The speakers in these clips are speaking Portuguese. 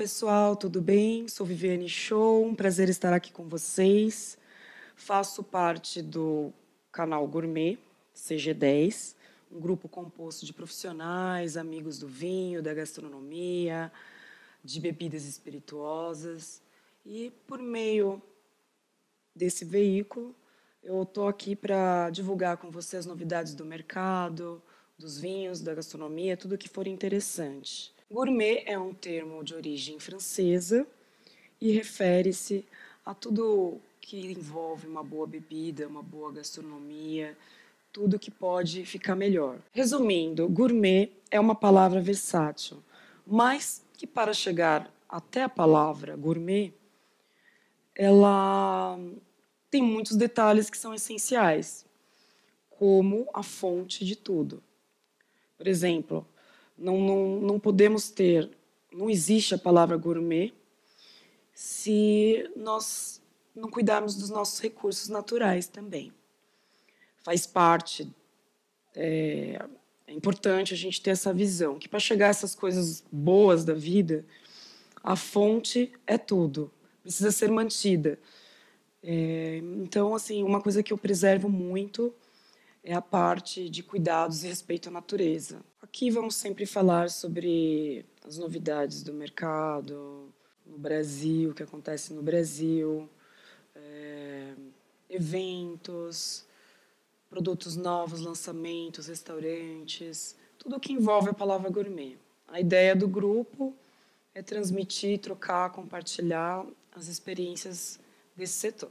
pessoal, tudo bem? Sou Viviane Show, um prazer estar aqui com vocês. Faço parte do canal Gourmet CG10, um grupo composto de profissionais, amigos do vinho, da gastronomia, de bebidas espirituosas. E por meio desse veículo, eu estou aqui para divulgar com vocês novidades do mercado, dos vinhos, da gastronomia, tudo que for interessante. Gourmet é um termo de origem francesa e refere-se a tudo que envolve uma boa bebida, uma boa gastronomia, tudo que pode ficar melhor. Resumindo, gourmet é uma palavra versátil, mas que para chegar até a palavra gourmet, ela tem muitos detalhes que são essenciais, como a fonte de tudo. Por exemplo, não, não, não podemos ter, não existe a palavra gourmet se nós não cuidarmos dos nossos recursos naturais também. Faz parte, é, é importante a gente ter essa visão, que para chegar a essas coisas boas da vida, a fonte é tudo, precisa ser mantida. É, então, assim, uma coisa que eu preservo muito é a parte de cuidados e respeito à natureza. Aqui vamos sempre falar sobre as novidades do mercado, no Brasil, o que acontece no Brasil, é, eventos, produtos novos, lançamentos, restaurantes, tudo que envolve a palavra gourmet. A ideia do grupo é transmitir, trocar, compartilhar as experiências desse setor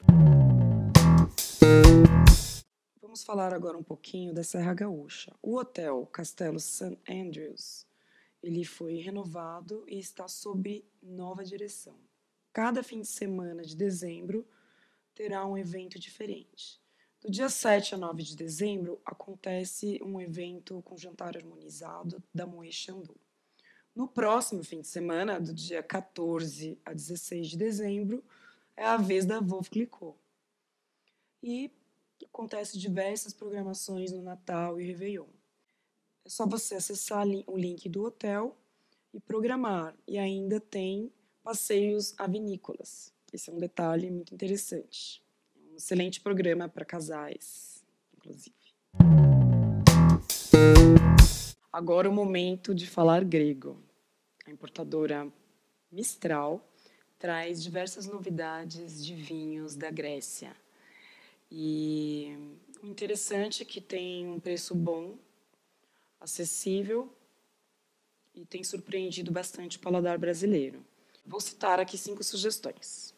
vamos falar agora um pouquinho da Serra Gaúcha. O hotel Castelo St. Andrews, ele foi renovado e está sob nova direção. Cada fim de semana de dezembro terá um evento diferente. Do dia 7 a 9 de dezembro acontece um evento com jantar harmonizado da Moe Xandu. No próximo fim de semana, do dia 14 a 16 de dezembro, é a vez da Wolf Clicquot. E acontece diversas programações no Natal e Réveillon. É só você acessar o link do hotel e programar. E ainda tem passeios a vinícolas. Esse é um detalhe muito interessante. É um excelente programa para casais, inclusive. Agora o momento de falar grego. A importadora Mistral traz diversas novidades de vinhos da Grécia. E o interessante é que tem um preço bom, acessível e tem surpreendido bastante o paladar brasileiro. Vou citar aqui cinco sugestões.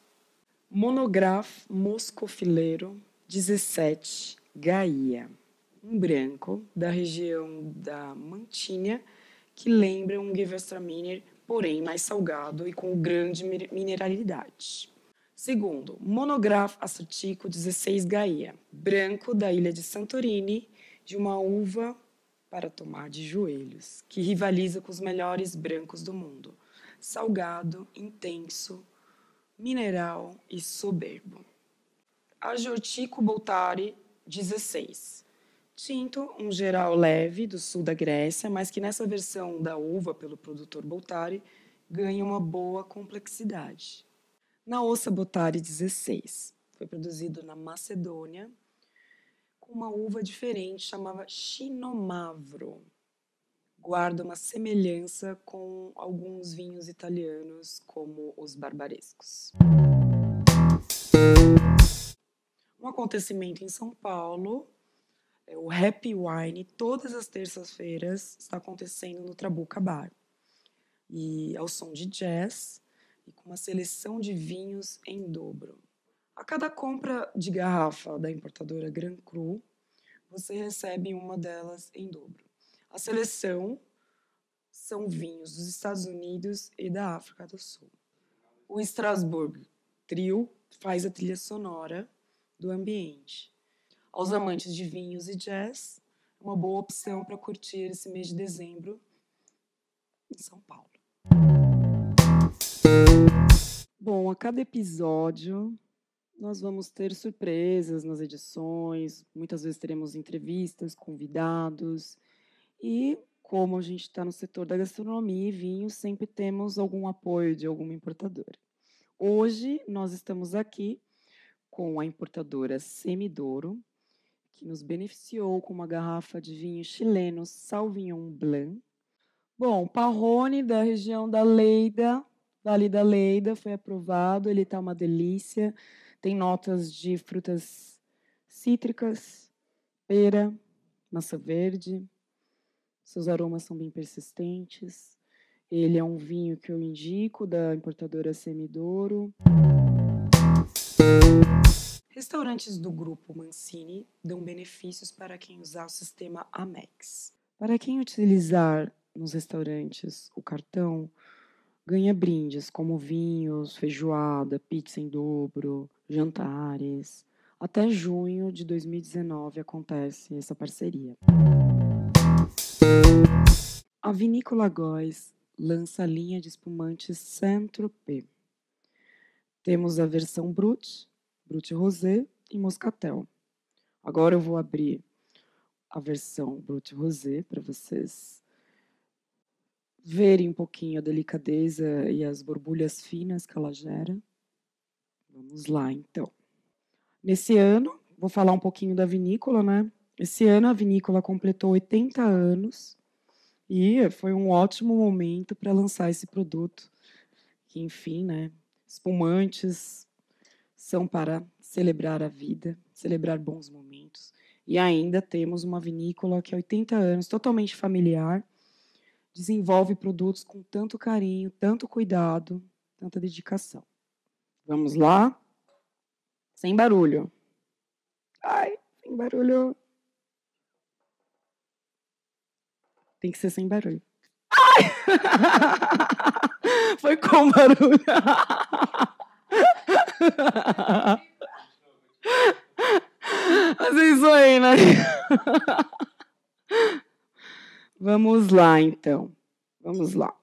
Monograf Moscofileiro 17, Gaia. Um branco da região da Mantinha que lembra um Gewürztraminer, porém mais salgado e com grande mineralidade. Segundo, Monograph Assortico 16 Gaia, branco da ilha de Santorini, de uma uva para tomar de joelhos, que rivaliza com os melhores brancos do mundo. Salgado, intenso, mineral e soberbo. Ajortico Boltari 16. Tinto, um geral leve do sul da Grécia, mas que nessa versão da uva pelo produtor Boltari ganha uma boa complexidade na Ossa Botari 16. Foi produzido na Macedônia com uma uva diferente, chamava Chinomavro. Guarda uma semelhança com alguns vinhos italianos, como os barbarescos. Um acontecimento em São Paulo é o Happy Wine, todas as terças-feiras, está acontecendo no Trabuca Bar. E ao som de jazz, e com uma seleção de vinhos em dobro. A cada compra de garrafa da importadora Gran Cru, você recebe uma delas em dobro. A seleção são vinhos dos Estados Unidos e da África do Sul. O Strasbourg Trio faz a trilha sonora do ambiente. Aos amantes de vinhos e jazz, é uma boa opção para curtir esse mês de dezembro em São Paulo. Bom, a cada episódio nós vamos ter surpresas nas edições, muitas vezes teremos entrevistas, convidados. E como a gente está no setor da gastronomia e vinho, sempre temos algum apoio de alguma importadora. Hoje nós estamos aqui com a importadora Semidouro, que nos beneficiou com uma garrafa de vinho chileno Sauvignon Blanc. Bom, Parrone, da região da Leida, Vale da Leida, foi aprovado, ele está uma delícia. Tem notas de frutas cítricas, pera, massa verde. Seus aromas são bem persistentes. Ele é um vinho que eu indico da importadora Semidouro. Restaurantes do grupo Mancini dão benefícios para quem usar o sistema Amex. Para quem utilizar nos restaurantes o cartão, ganha brindes como vinhos, feijoada, pizza em dobro, jantares. Até junho de 2019 acontece essa parceria. A Vinícola Góis lança a linha de espumantes Centro P. Temos a versão Brut, Brut Rosé e Moscatel. Agora eu vou abrir a versão Brut Rosé para vocês verem um pouquinho a delicadeza e as borbulhas finas que ela gera. Vamos lá, então. Nesse ano, vou falar um pouquinho da vinícola, né? Esse ano a vinícola completou 80 anos e foi um ótimo momento para lançar esse produto, que enfim, né? Espumantes são para celebrar a vida, celebrar bons momentos. E ainda temos uma vinícola que é 80 anos, totalmente familiar, desenvolve produtos com tanto carinho, tanto cuidado, tanta dedicação. Vamos lá? Sem barulho. Ai, sem barulho. Tem que ser sem barulho. Ai! Foi com barulho. Mas é isso aí, né? Vamos lá, então. Vamos lá.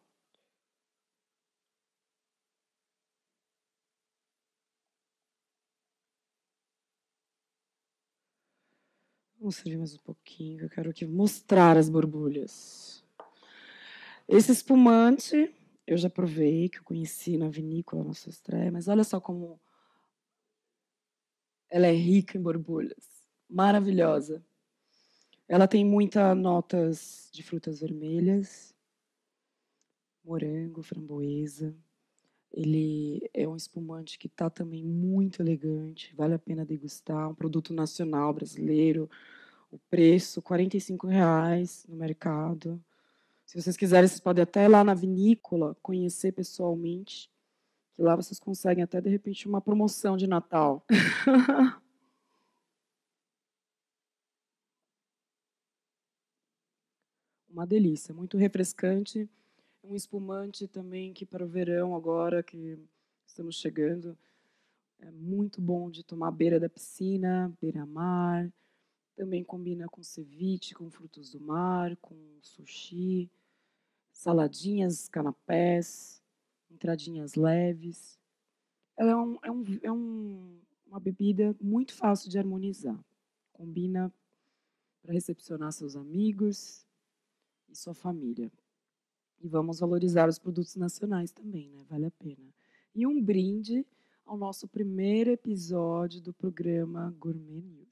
Vamos subir mais um pouquinho, eu quero aqui mostrar as borbulhas. Esse espumante, eu já provei, que eu conheci na vinícola, na sua estreia, mas olha só como ela é rica em borbulhas. Maravilhosa. Ela tem muitas notas de frutas vermelhas, morango, framboesa. Ele é um espumante que está também muito elegante, vale a pena degustar. Um produto nacional brasileiro. O preço, R$ reais no mercado. Se vocês quiserem, vocês podem até ir lá na vinícola conhecer pessoalmente. Que lá vocês conseguem até, de repente, uma promoção de Natal. uma delícia, muito refrescante, um espumante também que para o verão agora que estamos chegando é muito bom de tomar à beira da piscina, beira-mar. Também combina com ceviche, com frutos do mar, com sushi, saladinhas, canapés, entradinhas leves. Ela é, um, é, um, é um, uma bebida muito fácil de harmonizar. Combina para recepcionar seus amigos, e sua família. E vamos valorizar os produtos nacionais também, né? Vale a pena. E um brinde ao nosso primeiro episódio do programa Gourmet News.